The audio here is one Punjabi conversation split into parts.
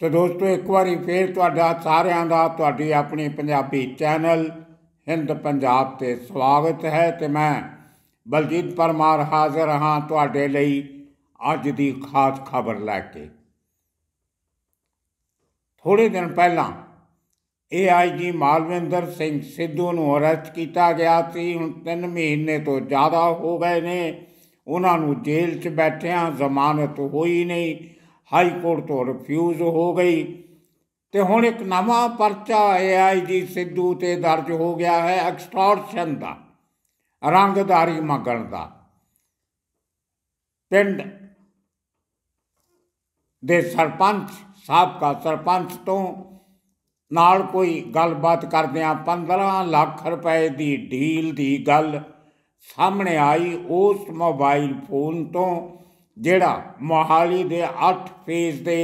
ਤੇ ਦੋਸਤੋ ਇੱਕ ਵਾਰੀ ਫੇਰ ਤੁਹਾਡਾ ਸਾਰਿਆਂ ਦਾ ਤੁਹਾਡੀ ਆਪਣੀ ਪੰਜਾਬੀ ਚੈਨਲ ਹਿੰਦ ਪੰਜਾਬ ਤੇ ਸਵਾਗਤ ਹੈ ਤੇ ਮੈਂ ਬਲਜੀਤ ਪਰਮਾਰ ਹਾਜ਼ਰ ਹਾਂ ਤੁਹਾਡੇ ਲਈ ਅੱਜ ਦੀ ਖਾਸ ਖਬਰ ਲੈ ਕੇ ਥੋੜੇ ਦਿਨ ਪਹਿਲਾਂ ਏਆਈਜੀ ਮਾਲਵਿੰਦਰ ਸਿੰਘ ਸਿੱਧੂ ਨੂੰ ਅਰੈਸਟ ਕੀਤਾ ਗਿਆ ਸੀ ਹੁਣ 3 ਮਹੀਨੇ ਤੋਂ ਜ਼ਿਆਦਾ ਹੋ ਗਏ ਨੇ ਉਹਨਾਂ ਨੂੰ ਜੇਲ੍ਹ 'ਚ ਬੈਠਿਆਂ ਜ਼ਮਾਨਤ ਹੋਈ ਨਹੀਂ ਹਾਈ ਕੋਰਟ ਤੋਂ ਰਿਫਿਊਜ਼ ਹੋ ਗਈ ਤੇ ਹੁਣ ਇੱਕ ਨਵਾਂ ਪਰਚਾ ਏਆਈਜੀ ਸਿੱਧੂ ਤੇ ਦਰਜ ਹੋ ਗਿਆ ਹੈ ਐਕਸਟੋਰਸ਼ਨ ਦਾ ਰੰਗਦਾਰੀ ਮੰਗਣ ਦਾ ਪਿੰਡ ਦੇ ਸਰਪੰਚ ਸਾਬਕਾ ਸਰਪੰਚ ਤੋਂ ਨਾਲ ਕੋਈ ਗੱਲਬਾਤ ਕਰਦਿਆਂ 15 ਲੱਖ ਰੁਪਏ ਦੀ ਡੀਲ ਦੀ ਗੱਲ ਸਾਹਮਣੇ ਆਈ ਉਸ ਮੋਬਾਈਲ ਫੋਨ ਤੋਂ ਜਿਹੜਾ ਮੋਹਾਲੀ ਦੇ 8 ਫੇਜ਼ ਦੇ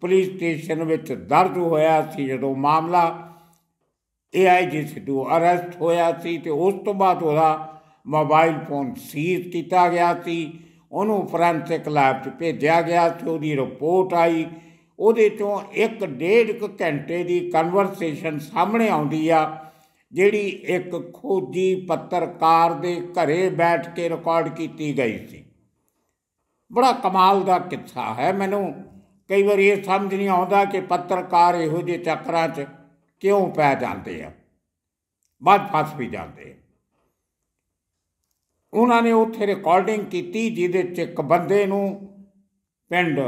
ਪੁਲਿਸ ਸਟੇਸ਼ਨ ਵਿੱਚ ਦਰਜ ਹੋਇਆ ਸੀ ਜਦੋਂ ਮਾਮਲਾ ਏਆਈਜੀ ਸਿੱਧੂ ਅਰੈਸਟ ਹੋਇਆ ਸੀ ਤੇ ਉਸ ਤੋਂ ਬਾਅਦ ਉਹਦਾ ਮੋਬਾਈਲ ਫੋਨ ਸੀਜ਼ ਕੀਤਾ ਗਿਆ ਸੀ ਉਹਨੂੰ ਫੋਰੈਂਸਿਕ ਲੈਬ 'ਚ ਭੇਜਿਆ ਗਿਆ ਤੇ ਉਹਦੀ ਰਿਪੋਰਟ ਆਈ ਉਹਦੇ ਤੋਂ ਇੱਕ ਡੇਢ ਕੁ ਘੰਟੇ ਦੀ ਕਨਵਰਸੇਸ਼ਨ ਸਾਹਮਣੇ ਆਉਂਦੀ ਆ ਜਿਹੜੀ ਇੱਕ ਖੋਜੀ ਪੱਤਰਕਾਰ ਦੇ ਘਰੇ ਬੈਠ ਕੇ ਰਿਕਾਰਡ ਕੀਤੀ ਗਈ ਸੀ ਬੜਾ ਕਮਾਲ ਦਾ ਕਿੱਸਾ ਹੈ ਮੈਨੂੰ ਕਈ ਵਾਰ ਇਹ ਸਮਝ ਨਹੀਂ ਆਉਂਦਾ ਕਿ ਪੱਤਰਕਾਰ ਇਹੋ ਜਿਹੇ ਚੱਕਰਾਂ 'ਚ ਕਿਉਂ ਪੈ ਜਾਂਦੇ ਆ ਬਾਅਦ ਫਸ ਵੀ ਜਾਂਦੇ ਉਹਨਾਂ ਨੇ ਉੱਥੇ ਰਿਕਾਰਡਿੰਗ ਕੀਤੀ ਜਿਹਦੇ 'ਚ ਇੱਕ ਬੰਦੇ ਨੂੰ ਪਿੰਡ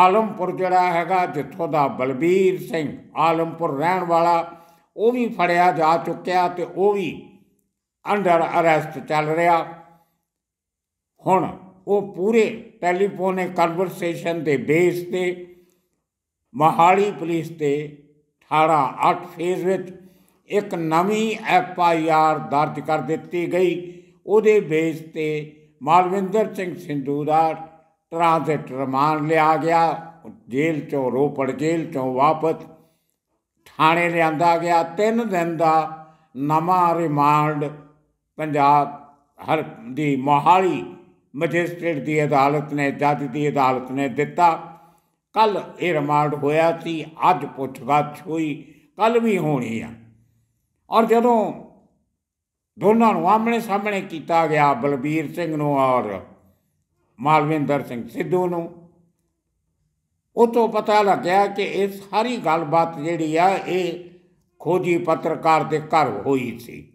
ਆਲਮਪੁਰ ਜਿਹੜਾ ਹੈਗਾ ਜਿੱਥੋਂ ਦਾ ਬਲਬੀਰ ਸਿੰਘ ਆਲਮਪੁਰ ਰਹਿਣ ਵਾਲਾ ਉਹ ਵੀ ਫੜਿਆ ਜਾ ਚੁੱਕਿਆ ਤੇ ਉਹ ਵੀ ਅੰਡਰ ਅਰੈਸਟ ਚੱਲ ਰਿਹਾ ਹੁਣ ਉਹ ਪੂਰੇ ਟੈਲੀਫੋਨ ਕਨਵਰਸੇਸ਼ਨ ਦੇ ਬੇਸ ਤੇ ਮਹਾਲੀ ਪੁਲਿਸ ਤੇ 18 8 ਫੇਜ਼ ਵਿੱਚ ਇੱਕ ਨਵੀਂ ਐਫ ਆਈ ਆਰ ਦਰਜ ਕਰ ਦਿੱਤੀ ਗਈ ਉਹਦੇ ਬੇਸ ਤੇ ਮਾਲਵਿੰਦਰ ਸਿੰਘ ਸਿੰਧੂ ਦਾ ਟ੍ਰਾਂਜ਼ਿਟ ਰਿਮਾਂਡ ਲਿਆ ਗਿਆ ਜੇਲ੍ਹ ਚੋਂ ਰੋਪੜ ਜੇਲ੍ਹ ਚੋਂ ਵਾਪਸ ਥਾਣੇ ਲਿਆਂਦਾ ਗਿਆ 3 ਦਿਨ ਦਾ ਨਵਾਂ ਰਿਮਾਂਡ ਪੰਜਾਬ ਹਰ ਦੀ ਮੋਹਾਲੀ ਮੈਜਿਸਟ੍ਰੇਟ ਦੀ ਅਦਾਲਤ ਨੇ ਜੱਜ ਦੀ ਅਦਾਲਤ ਨੇ ਦਿੱਤਾ ਕੱਲ ਇਹ ਰਿਮਾਂਡ ਹੋਇਆ ਸੀ ਅੱਜ ਪੁੱਛਗਾਛ ਹੋਈ ਕੱਲ ਵੀ ਹੋਣੀ ਆ ਔਰ ਜਦੋਂ ਦੋਨਾਂ ਨੂੰ ਆਮਣੇ ਸਾਹਮਣੇ ਕੀਤਾ ਗਿਆ ਬਲਬੀਰ ਸਿੰਘ ਨੂੰ ਔਰ ਮਾਲਵਿੰਦਰ ਸਿੰਘ ਸਿੱਧੂ ਨੂੰ ਉਹ ਤੋਂ ਪਤਾ ਲੱਗਿਆ ਕਿ ਇਹ ਸਾਰੀ ਗੱਲਬਾਤ ਜਿਹੜੀ ਆ ਇਹ ਖੋਜੀ ਪੱਤਰਕਾਰ ਦੇ ਘਰ ਹੋਈ ਸੀ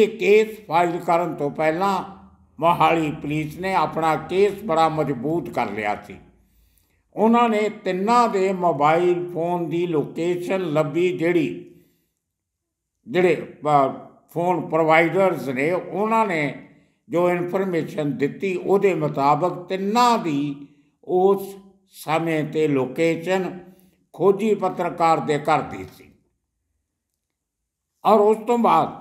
ਇਹ ਕੇਸ ਫਾਈਲ ਕਰਨ ਤੋਂ ਪਹਿਲਾਂ ਮੋਹਾਲੀ ਪੁਲਿਸ ਨੇ ਆਪਣਾ ਕੇਸ ਬੜਾ ਮਜ਼ਬੂਤ ਕਰ ਲਿਆ ਸੀ ਉਹਨਾਂ ਨੇ ਤਿੰਨਾਂ ਦੇ ਮੋਬਾਈਲ ਫੋਨ ਦੀ ਲੋਕੇਸ਼ਨ ਲੱਭੀ ਜਿਹੜੀ ਜਿਹੜੇ ਫੋਨ ਪ੍ਰੋਵਾਈਡਰਸ ਨੇ ਉਹਨਾਂ ਨੇ ਜੋ ਇਨਫੋਰਮੇਸ਼ਨ ਦਿੱਤੀ ਉਹਦੇ ਮੁਤਾਬਕ ਤਿੰਨਾਂ ਦੀ ਉਸ ਸਮੇਂ ਤੇ ਲੋਕੇਸ਼ਨ ਖੋਜੀ ਪੱਤਰਕਾਰ ਦੇ ਘਰ ਦੀ ਸੀ ਔਰ ਉਸ ਤੋਂ ਬਾਅਦ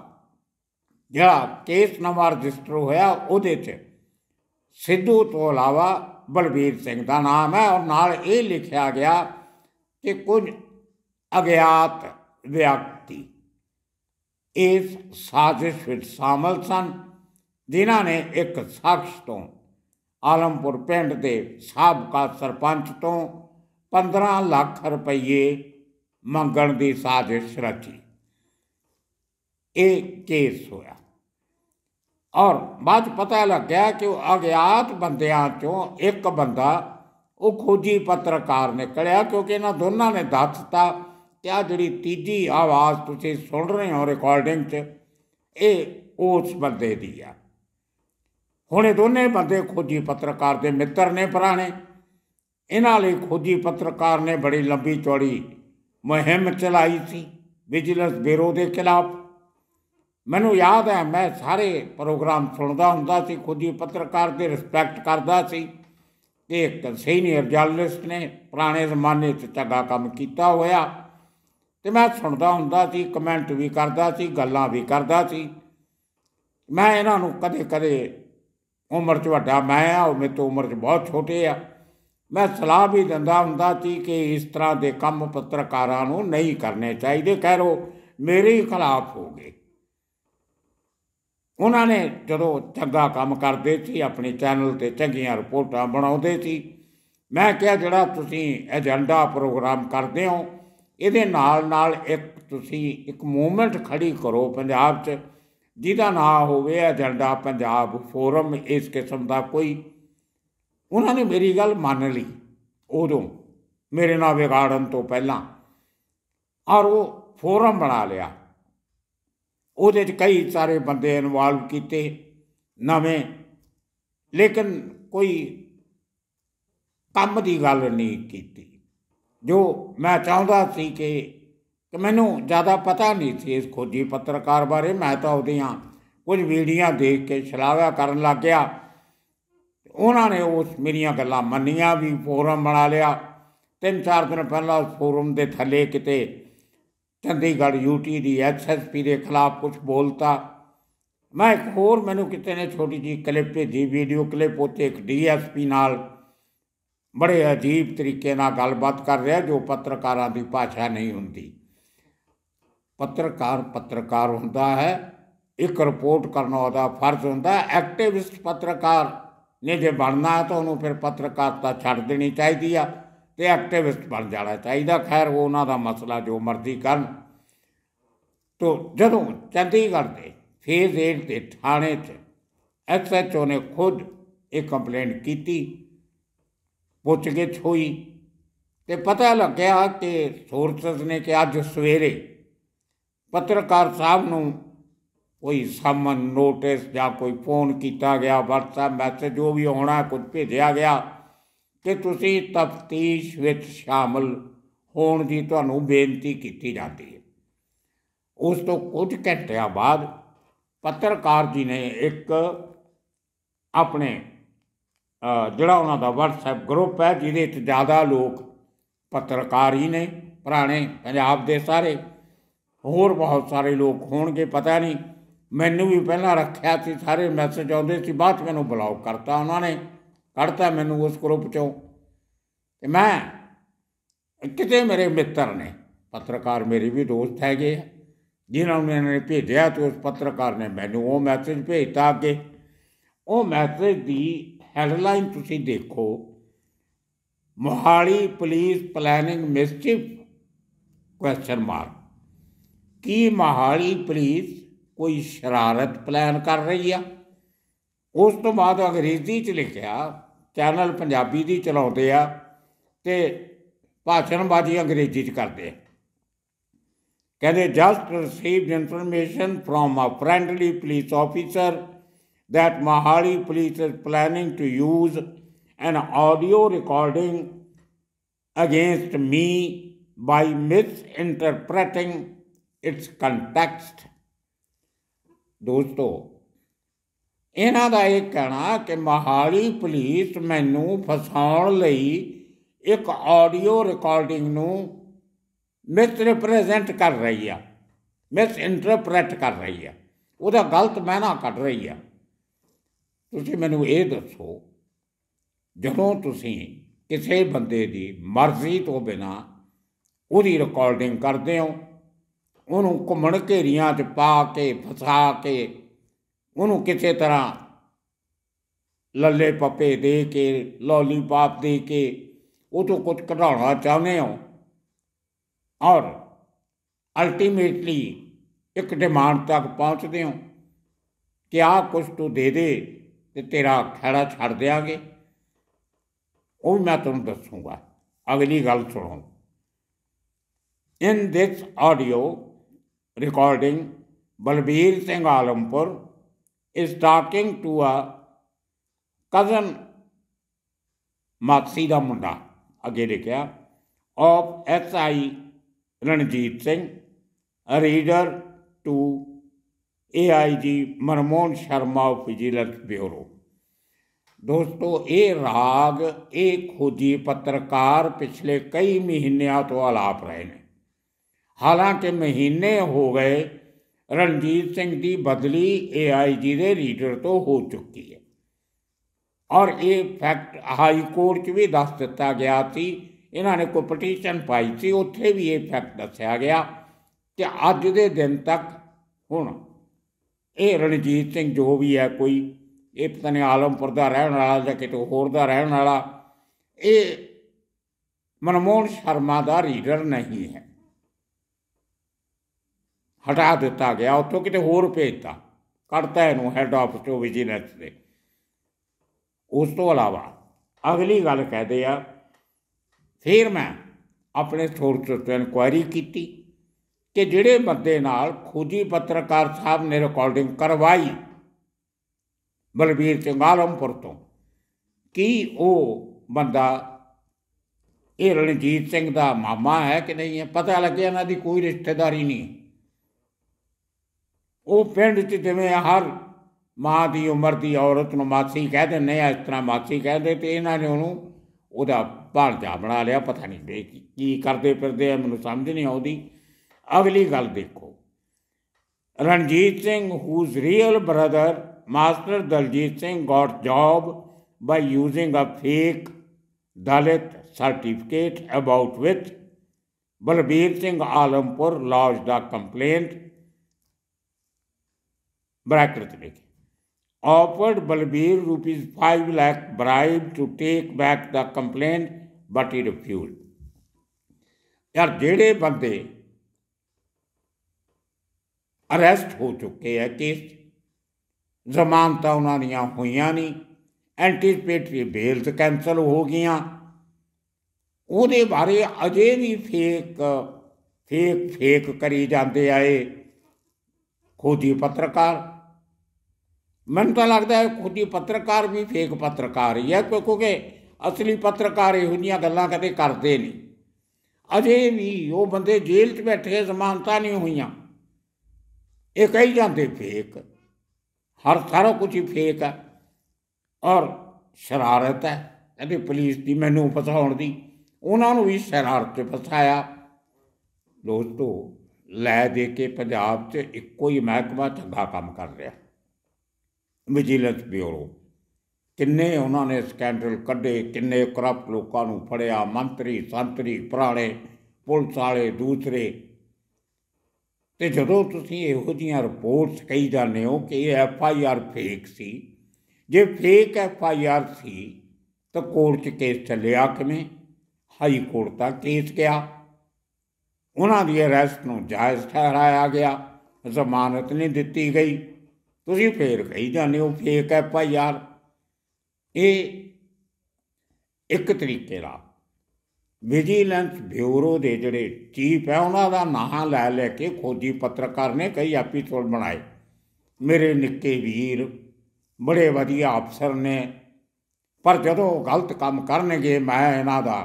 ਜਿਹੜਾ ਕੇਸ ਨੰਬਰ ਰਜਿਸਟਰ ਹੋਇਆ ਉਹਦੇ ਤੇ ਸਿੱਧੂ ਤੋਂ ਇਲਾਵਾ ਬਲਬੀਰ ਸਿੰਘ ਦਾ ਨਾਮ ਹੈ ਔਰ ਨਾਲ ਇਹ ਲਿਖਿਆ ਗਿਆ ਕਿ ਕੁਝ ਅਗਿਆਤ ਵਿਅਕਤੀ ਇਸ ਸਾਜ਼ਿਸ਼ ਵਿੱਚ ਸ਼ਾਮਲ ਸਨ ਜਿਨ੍ਹਾਂ ਨੇ ਇੱਕ ਸ਼ਖਸ ਤੋਂ ਆਲਮਪੁਰ ਪਿੰਡ ਦੇ ਸਾਬਕਾ ਸਰਪੰਚ ਤੋਂ 15 ਲੱਖ ਰੁਪਏ ਮੰਗਣ ਦੀ ਸਾਜ਼ਿਸ਼ ਰਚੀ ਇਹ ਕੇਸ ਹੋਇਆ ਔਰ ਬਾਅਦ ਪਤਾ ਲੱਗਿਆ ਕਿ ਉਹ ਅਗਿਆਤ ਬੰਦਿਆਂ ਚੋਂ ਇੱਕ ਬੰਦਾ ਉਹ ਖੋਜੀ ਪੱਤਰਕਾਰ ਨਿਕਲਿਆ ਕਿਉਂਕਿ ਇਹਨਾਂ ਦੋਨਾਂ ਨੇ ਦੱਸਤਾ ਕਿ ਆ ਜਿਹੜੀ ਤੀਜੀ ਆਵਾਜ਼ ਤੁਸੀਂ ਸੁਣ ਰਹੇ ਹੋ ਰਿਕਾਰਡਿੰਗ 'ਚ ਇਹ ਉਸ ਬੰਦੇ ਦੀ ਆ ਹੁਣ ਇਹ ਦੋਨੇ ਬੰਦੇ ਖੋਜੀ ਪੱਤਰਕਾਰ ਦੇ ਮਿੱਤਰ ਨੇ ਪੁਰਾਣੇ ਇਹਨਾਂ ਲਈ ਖੋਜੀ ਪੱਤਰਕਾਰ ਨੇ ਬੜੀ ਲੰਬੀ ਚੌੜੀ ਮਹਿੰਮ ਚਲਾਈ ਸੀ ਵਿਜੀਲੈਂਸ ਬਿਊਰੋ ਦੇ ਖਿਲਾਫ ਮੈਨੂੰ ਯਾਦ ਹੈ ਮੈਂ ਸਾਰੇ ਪ੍ਰੋਗਰਾਮ ਸੁਣਦਾ ਹੁੰਦਾ ਸੀ ਖੁਦ ਹੀ ਪੱਤਰਕਾਰ ਦੇ ਰਿਸਪੈਕਟ ਕਰਦਾ ਸੀ ਇੱਕ ਸੀਨੀਅਰ ਜਰਨਲਿਸਟ ਨੇ ਪੁਰਾਣੇ ਜ਼ਮਾਨੇ 'ਚ ਚੰਗਾ ਕੰਮ ਕੀਤਾ ਹੋਇਆ ਤੇ ਮੈਂ ਸੁਣਦਾ ਹੁੰਦਾ ਸੀ ਕਮੈਂਟ ਵੀ ਕਰਦਾ ਸੀ ਗੱਲਾਂ ਵੀ ਕਰਦਾ ਸੀ ਮੈਂ ਇਹਨਾਂ ਨੂੰ ਕਦੇ-ਕਦੇ ਉਮਰ 'ਚ ਵੱਡਾ ਮੈਂ ਆ ਉਹ ਮੇਰੇ ਤੋਂ ਉਮਰ 'ਚ ਬਹੁਤ ਛੋਟੇ ਆ ਮੈਂ ਸਲਾਹ ਵੀ ਦਿੰਦਾ ਹੁੰਦਾ ਸੀ ਕਿ ਇਸ ਤਰ੍ਹਾਂ ਦੇ ਕੰਮ ਪੱਤਰਕਾਰਾਂ ਨੂੰ ਨਹੀਂ ਕਰਨੇ ਚਾਹੀਦੇ ਕਹਿ ਰੋ ਮੇਰੇ ਹੀ ਖਿਲਾਫ ਹੋ ਗਏ ਉਹਨਾਂ ਨੇ ਜਦੋਂ ਚੰਗਾ ਕੰਮ ਕਰਦੇ ਸੀ ਆਪਣੇ ਚੈਨਲ ਤੇ ਚੰਗੀਆਂ ਰਿਪੋਰਟਾਂ ਬਣਾਉਂਦੇ ਸੀ ਮੈਂ ਕਿਹਾ ਜਿਹੜਾ ਤੁਸੀਂ ਏਜੰਡਾ ਪ੍ਰੋਗਰਾਮ ਕਰਦੇ ਹੋ ਇਹਦੇ ਨਾਲ ਨਾਲ ਇੱਕ ਤੁਸੀਂ ਇੱਕ ਮੂਵਮੈਂਟ ਖੜੀ ਕਰੋ ਪੰਜਾਬ 'ਚ ਜਿਹਦਾ ਨਾਮ ਹੋਵੇ ਏਜੰਡਾ ਪੰਜਾਬ ਫੋਰਮ ਇਸ ਕਿਸਮ ਦਾ ਕੋਈ ਉਹਨਾਂ ਨੇ ਮੇਰੀ ਗੱਲ ਮੰਨ ਲਈ ਉਦੋਂ ਮੇਰੇ ਨਾਲ ਵਿਗਾੜਨ ਤੋਂ ਪਹਿਲਾਂ ਔਰ ਉਹ ਫੋਰਮ ਬਣਾ ਲਿਆ ਉਹਦੇ 'ਚ ਕਈ ਸਾਰੇ ਬੰਦੇ ਇਨਵੋਲਵ ਕੀਤੇ ਨਵੇਂ ਲੇਕਿਨ ਕੋਈ ਕੰਮ ਦੀ ਗੱਲ ਨਹੀਂ ਕੀਤੀ ਜੋ ਮੈਂ ਚਾਹੁੰਦਾ ਸੀ ਕਿ ਕਿ ਮੈਨੂੰ ਜ਼ਿਆਦਾ ਪਤਾ ਨਹੀਂ ਸੀ ਇਸ ਖੋਜੀ ਪੱਤਰਕਾਰ ਬਾਰੇ ਮੈਂ ਤਾਂ ਉਹਦੀਆਂ ਕੁਝ ਵੀਡੀਆਂ ਦੇਖ ਕੇ ਸ਼ਲਾਘਾ ਕਰਨ ਲੱਗ ਗਿਆ ਉਹਨਾਂ ਨੇ ਉਸ ਮੇਰੀਆਂ ਗੱਲਾਂ ਮੰਨੀਆਂ ਵੀ ਫੋਰਮ ਬਣਾ ਲਿਆ ਤਿੰਨ ਚਾਰ ਦਿਨ ਪਹਿਲਾਂ ਫੋਰਮ ਦੇ ਥੱਲੇ ਕਿਤੇ ਚੰਡੀਗੜ੍ਹ ਯੂਟੀ ਦੀ ਐਸਐਸਪੀ ਦੇ ਖਿਲਾਫ ਕੁਝ ਬੋਲਤਾ ਮੈਂ ਇੱਕ ਹੋਰ ਮੈਨੂੰ ਕਿਤੇ ਨੇ ਛੋਟੀ ਜੀ ਕਲਿੱਪ ਭੇਜੀ ਵੀਡੀਓ ਕਲਿੱਪ ਉਤੇ ਇੱਕ ਡੀਐਸਪੀ ਨਾਲ ਬੜੇ ਅਜੀਬ ਤਰੀਕੇ ਨਾਲ ਗੱਲਬਾਤ ਕਰ ਰਿਹਾ ਜੋ ਪੱਤਰਕਾਰਾਂ ਦੀ ਭਾਸ਼ਾ ਨਹੀਂ ਹੁੰਦੀ ਪੱਤਰਕਾਰ ਪੱਤਰਕਾਰ ਹੁੰਦਾ ਹੈ ਇੱਕ ਰਿਪੋਰਟ ਕਰਨਾ ਉਹਦਾ ਫਰਜ਼ ਹੁੰਦਾ ਐਕਟਿਵਿਸਟ ਪੱਤਰਕਾਰ ਨੇ ਜੇ ਬਣਨਾ ਹੈ ਤਾਂ ਉਹਨੂੰ ਫਿਰ ਪੱਤਰਕਾਰਤਾ ਛੱਡ ਦੇਣੀ ਚਾਹੀਦੀ ਆ ਤੇ ਐਕਟਿਵਿਸਟ ਬਣ ਜਾਣਾ ਚਾਹੀਦਾ ਖੈਰ ਉਹ ਉਹਨਾਂ ਦਾ ਮਸਲਾ ਜੋ ਮਰਜ਼ੀ ਕਰਨ ਤੋਂ ਜਦੋਂ ਚੰਡੀਗੜ੍ਹ ਦੇ ਫੇਜ਼ 8 ਦੇ ਥਾਣੇ 'ਚ ਐਸਐਚਓ ਨੇ ਖੁਦ ਇਹ ਕੰਪਲੇਂਟ ਕੀਤੀ ਪੁੱਛਗਿੱਛ ਹੋਈ ਤੇ ਪਤਾ ਲੱਗਿਆ ਕਿ ਸੋਰਸਸ ਨੇ ਕਿ ਅੱਜ ਸਵੇਰੇ ਪੱਤਰਕਾਰ ਸਾਹਿਬ ਨੂੰ ਕੋਈ ਸਮਨ ਨੋਟਿਸ ਜਾਂ ਕੋਈ ਫੋਨ ਕੀਤਾ ਗਿਆ WhatsApp ਮੈਸੇਜ ਜੋ ਵੀ ਹੋਣਾ ਕੁਝ ਭੇਜਿਆ ਗਿਆ ਕਿ ਤੁਸੀਂ ਤਫਤੀਸ਼ ਵਿੱਚ ਸ਼ਾਮਲ ਹੋਣ ਦੀ ਤੁਹਾਨੂੰ ਬੇਨਤੀ ਕੀਤੀ ਜਾਂਦੀ ਹੈ ਉਸ ਤੋਂ ਕੁਝ ਘੰਟਿਆਂ ਬਾਅਦ ਪੱਤਰਕਾਰ ਜੀ ਨੇ ਇੱਕ ਆਪਣੇ ਜਿਹੜਾ ਉਹਨਾਂ ਦਾ WhatsApp ਗਰੁੱਪ ਹੈ ਜਿਹਦੇ ਵਿੱਚ ਜ਼ਿਆਦਾ ਲੋਕ ਪੱਤਰਕਾਰ ਹੀ ਨੇ ਪੁਰਾਣੇ ਪੰਜਾਬ ਦੇ ਸਾਰੇ ਹੋਰ ਬਹੁਤ ਸਾਰੇ ਲੋਕ ਹੋਣਗੇ ਪਤਾ ਨਹੀਂ ਮੈਨੂੰ ਵੀ ਪਹਿਲਾਂ ਰੱਖਿਆ ਸੀ ਸਾਰੇ ਮੈਸੇਜ ਆਉਂਦੇ ਸੀ ਬਾਅਦ ਮੈਨੂੰ ਬਲੌਕ ਕਰਤਾ ਉਹਨਾਂ ਨੇ ਹੜਤਾ ਮੈਨੂੰ ਉਸ ਗਰੁੱਪ ਚੋਂ ਤੇ ਮੈਂ ਕਿਤੇ ਮੇਰੇ ਮਿੱਤਰ ਨੇ ਪੱਤਰਕਾਰ ਮੇਰੇ ਵੀ ਦੋਸਤ ਹੈਗੇ ਆ ਜਿਨ੍ਹਾਂ ਨੂੰ ਇਹਨਾਂ ਨੇ ਭੇਜਿਆ ਤੇ ਉਸ ਪੱਤਰਕਾਰ ਨੇ ਮੈਨੂੰ ਉਹ ਮੈਸੇਜ ਭੇਜਤਾ ਕਿ ਉਹ ਮੈਸੇਜ ਦੀ ਹੈਡਲਾਈਨ ਤੁਸੀਂ ਦੇਖੋ Mohali police planning mischief question mark ਕੀ ਮੋਹਾਲੀ ਪੁਲਿਸ ਕੋਈ ਸ਼ਰਾਰਤ ਪਲਾਨ ਕਰ ਰਹੀ ਆ ਉਸ ਤੋਂ ਬਾਅਦ ਅੰਗਰੇਜ਼ੀ ਚ ਲਿਖਿਆ ਚੈਨਲ ਪੰਜਾਬੀ ਦੀ ਚਲਾਉਂਦੇ ਆ ਤੇ ਭਾਸ਼ਣ ਬਾਜੀ ਅੰਗਰੇਜ਼ੀ ਚ ਕਰਦੇ ਕਹਿੰਦੇ just receive information from a friendly police officer that Mohali police is planning to use an audio recording against me by misinterpreting its context ਦੋਸਤੋ ਇਹਨਾਂ ਦਾ ਇਹ ਕਹਿਣਾ ਕਿ ਮਹਾਲੀ ਪੁਲਿਸ ਮੈਨੂੰ ਫਸਾਉਣ ਲਈ ਇੱਕ ਆਡੀਓ ਰਿਕਾਰਡਿੰਗ ਨੂੰ ਮਿਸ ਪ੍ਰੈਜ਼ੈਂਟ ਕਰ ਰਹੀ ਆ ਮਿਸ ਇੰਟਰਪ੍ਰੀਟ ਕਰ ਰਹੀ ਆ ਉਹਦਾ ਗਲਤ ਮਾਇਨਾ ਕੱਢ ਰਹੀ ਆ ਤੁਸੀਂ ਮੈਨੂੰ ਇਹ ਦੱਸੋ ਜਦੋਂ ਤੁਸੀਂ ਕਿਸੇ ਬੰਦੇ ਦੀ ਮਰਜ਼ੀ ਤੋਂ ਬਿਨਾ ਉਹਦੀ ਰਿਕਾਰਡਿੰਗ ਕਰਦੇ ਹੋ ਉਹਨੂੰ ਘੁੰਮਣ ਘੇਰੀਆਂ 'ਚ ਪਾ ਕੇ ਫਸਾ ਕੇ ਉਹਨੂੰ ਕਿਸੇ ਤਰ੍ਹਾਂ ਲੱਲੇ ਪੱਪੇ ਦੇ ਕੇ ਲੋਲੀਪਾਪ ਦੇ ਕੇ ਉਹ ਤੋਂ ਕੁਝ ਕਢਾਉਣਾ ਚਾਹੁੰਦੇ ਹੋ ਔਰ ਅਲਟੀਮੇਟਲੀ ਇੱਕ ਡਿਮਾਂਡ ਤੱਕ ਪਹੁੰਚਦੇ ਹੋ ਕਿ ਆ ਕੁਝ ਤੂੰ ਦੇ ਦੇ ਤੇ ਤੇਰਾ ਖੜਾ ਛੱਡ ਦੇਾਂਗੇ ਉਹ ਵੀ ਮੈਂ ਤੁਹਾਨੂੰ ਦੱਸੂਗਾ ਅਗਲੀ ਗੱਲ ਸੁਣੋ in this audio recording Balbir Singh Alampur is talking to a cousin Matsida Munda, again again, of S.I. Ranjit Singh, a reader to AIG Manmohan Sharma vigilance bureau दोस्तों ये राग एक खुदी पत्रकार पिछले कई महीनों तो अलाप रहे हैं हालांकि महीने हो गए ਰਣਜੀਤ ਸਿੰਘ ਦੀ ਬਦਲੀ ਏਆਈਜੀ ਦੇ ਰੀਡਰ ਤੋਂ ਹੋ ਚੁੱਕੀ ਹੈ ਔਰ ਇਹ ਫੈਕਟ ਹਾਈ ਕੋਰਟ 'ਚ ਵੀ ਦੱਸ ਦਿੱਤਾ ਗਿਆ ਸੀ ਇਹਨਾਂ ਨੇ ਕੋ ਪਟੀਸ਼ਨ ਪਾਈ ਸੀ ਉੱਥੇ ਵੀ ਇਹ ਫੈਕਟ ਦੱਸਿਆ ਗਿਆ ਕਿ ਅੱਜ ਦੇ ਦਿਨ ਤੱਕ ਹੁਣ ਇਹ ਰਣਜੀਤ ਸਿੰਘ ਜੋ ਵੀ ਹੈ ਕੋਈ ਇਹ ਪਤਾ ਨਹੀਂ ਆਲਮਪੁਰ ਦਾ ਰਹਿਣ ਵਾਲਾ ਜਾਂ ਕਿਤੇ ਹੋਰ ਦਾ ਰਹਿਣ ਵਾਲਾ ਇਹ ਮਨਮੋਹਨ ਸ਼ਰਮਾ ਦਾ ਰੀਡਰ ਨਹੀਂ ਹੈ ਹਟਾ ਦਿੱਤਾ ਗਿਆ ਉੱਥੋਂ ਕਿਤੇ ਹੋਰ ਭੇਜਤਾ ਕੱਢਤਾ ਇਹਨੂੰ ਹੈੱਡ ਆਫ ਟੂ ਵਿਜੀਲੈਂਸ ਦੇ ਉਸ ਤੋਂ ਇਲਾਵਾ ਅਗਲੀ ਗੱਲ ਕਹਦੇ ਆ ਫਿਰ ਮੈਂ ਆਪਣੇ ਸੋਰਸ ਤੋਂ ਇਨਕੁਆਇਰੀ ਕੀਤੀ ਕਿ ਜਿਹੜੇ ਬੰਦੇ ਨਾਲ ਖੋਜੀ ਪੱਤਰਕਾਰ ਸਾਹਿਬ ਨੇ ਰਿਕਾਰਡਿੰਗ ਕਰਵਾਈ ਬਲਬੀਰ ਸਿੰਘ ਆਲਮਪੁਰ ਤੋਂ ਕੀ ਉਹ ਬੰਦਾ ਇਹ ਰਣਜੀਤ ਸਿੰਘ ਦਾ ਮਾਮਾ ਹੈ ਕਿ ਨਹੀਂ ਹੈ ਪਤਾ ਲੱਗਿਆ ਇਹਨਾਂ ਦੀ ਕੋਈ ਰਿਸ਼ਤੇਦਾਰੀ ਨਹੀਂ ਉਹ ਪਿੰਡ 'ਚ ਜਿਵੇਂ ਹਰ ਮਾਂ ਦੀ ਉਮਰ ਦੀ ਔਰਤ ਨੂੰ ਮਾਸੀ ਕਹਿੰਦੇ ਨੇ ਇਸ ਤਰ੍ਹਾਂ ਮਾਸੀ ਕਹਿੰਦੇ ਤੇ ਇਹਨਾਂ ਨੇ ਉਹਨੂੰ ਉਹਦਾ ਭਾਲਜਾ ਬਣਾ ਲਿਆ ਪਤਾ ਨਹੀਂ ਕੀ ਕਰਦੇ ਫਿਰਦੇ ਆ ਮੈਨੂੰ ਸਮਝ ਨਹੀਂ ਆਉਂਦੀ ਅਗਲੀ ਗੱਲ ਦੇਖੋ Ranjit Singh who's real brother master Daljit Singh got job by using a fake Dalit certificate about which Balbir Singh Alampur lodge the complaint बराकृत लिखे offered Balbir rupees five lakh bribe to take back the complaint but it failed यार जेड़े बंदे अरेस्ट हो चुके हैं केस जमानत उन्होंने हुई नहीं एंटीपेटरी बेल्स कैंसल हो गई बारे अजे भी फेक फेक फेक करी जाते आए खोजी पत्रकार ਮੈਨੂੰ ਤਾਂ ਲੱਗਦਾ ਹੈ ਖੁਦੀ ਪੱਤਰਕਾਰ ਵੀ ਫੇਕ ਪੱਤਰਕਾਰ ਹੀ ਹੈ ਕਿਉਂਕਿ ਅਸਲੀ ਪੱਤਰਕਾਰ ਇਹੋ ਜੀਆਂ ਗੱਲਾਂ ਕਦੇ ਕਰਦੇ ਨਹੀਂ ਅਜੇ ਵੀ ਉਹ ਬੰਦੇ ਜੇਲ੍ਹ 'ਚ ਬੈਠੇ ਜ਼ਮਾਨਤਾਂ ਨਹੀਂ ਹੋਈਆਂ ਇਹ ਕਹੀ ਜਾਂਦੇ ਫੇਕ ਹਰ ਸਾਰਾ ਕੁਝ ਹੀ ਫੇਕ ਹੈ ਔਰ ਸ਼ਰਾਰਤ ਹੈ ਕਹਿੰਦੇ ਪੁਲਿਸ ਦੀ ਮੈਨੂੰ ਫਸਾਉਣ ਦੀ ਉਹਨਾਂ ਨੂੰ ਵੀ ਸ਼ਰਾਰਤ 'ਚ ਫਸਾਇਆ ਦੋਸਤੋ ਲੈ ਦੇ ਕੇ ਪੰਜਾਬ 'ਚ ਇੱਕੋ ਹੀ ਮਹਿਕਮਾ ਚੰਗਾ ਕੰਮ ਕਰ ਰਿਹਾ ਵਿਜੀਲੈਂਸ ਬਿਊਰੋ ਕਿੰਨੇ ਉਹਨਾਂ ਨੇ ਸਕੈਂਡਲ ਕੱਢੇ ਕਿੰਨੇ ਕਰਪਟ ਲੋਕਾਂ ਨੂੰ ਫੜਿਆ ਮੰਤਰੀ ਸੰਤਰੀ ਪੁਰਾਣੇ ਪੁਲਿਸ ਵਾਲੇ ਦੂਸਰੇ ਤੇ ਜਦੋਂ ਤੁਸੀਂ ਇਹੋ ਜੀਆਂ ਰਿਪੋਰਟਸ ਕਹੀ ਜਾਂਦੇ ਹੋ ਕਿ ਇਹ ਐਫ ਆਈ ਆਰ ਫੇਕ ਸੀ ਜੇ ਫੇਕ ਐਫ ਆਈ ਆਰ ਸੀ ਤਾਂ ਕੋਰਟ 'ਚ ਕੇਸ ਚੱਲਿਆ ਕਿਵੇਂ ਹਾਈ ਕੋਰਟ ਤਾਂ ਕੇਸ ਗਿਆ ਉਹਨਾਂ ਦੀ ਅਰੈਸਟ ਨੂੰ ਜਾਇਜ਼ ਠਹਿਰਾਇਆ ਗਿਆ ਜ਼ਮਾਨਤ ਨਹੀਂ ਦਿੱਤੀ ਗਈ ਤੁਸੀਂ ਫੇਰ ਕਹੀ ਜਾਂਦੇ ਹੋ ਫੇਕ ਹੈ ਭਾਈ ਯਾਰ ਇਹ ਇੱਕ ਤਰੀਕੇ ਦਾ ਵਿਜੀਲੈਂਸ ਬਿਊਰੋ ਦੇ ਜਿਹੜੇ ਚੀਫ ਹੈ ਉਹਨਾਂ ਦਾ ਨਾਂ ਲੈ ਲੈ ਕੇ ਖੋਜੀ ਪੱਤਰਕਾਰ ਨੇ ਕਈ ਐਪੀਸੋਡ ਬਣਾਏ ਮੇਰੇ ਨਿੱਕੇ ਵੀਰ ਬੜੇ ਵਧੀਆ ਅਫਸਰ ਨੇ ਪਰ ਜਦੋਂ ਗਲਤ ਕੰਮ ਕਰਨਗੇ ਮੈਂ ਇਹਨਾਂ ਦਾ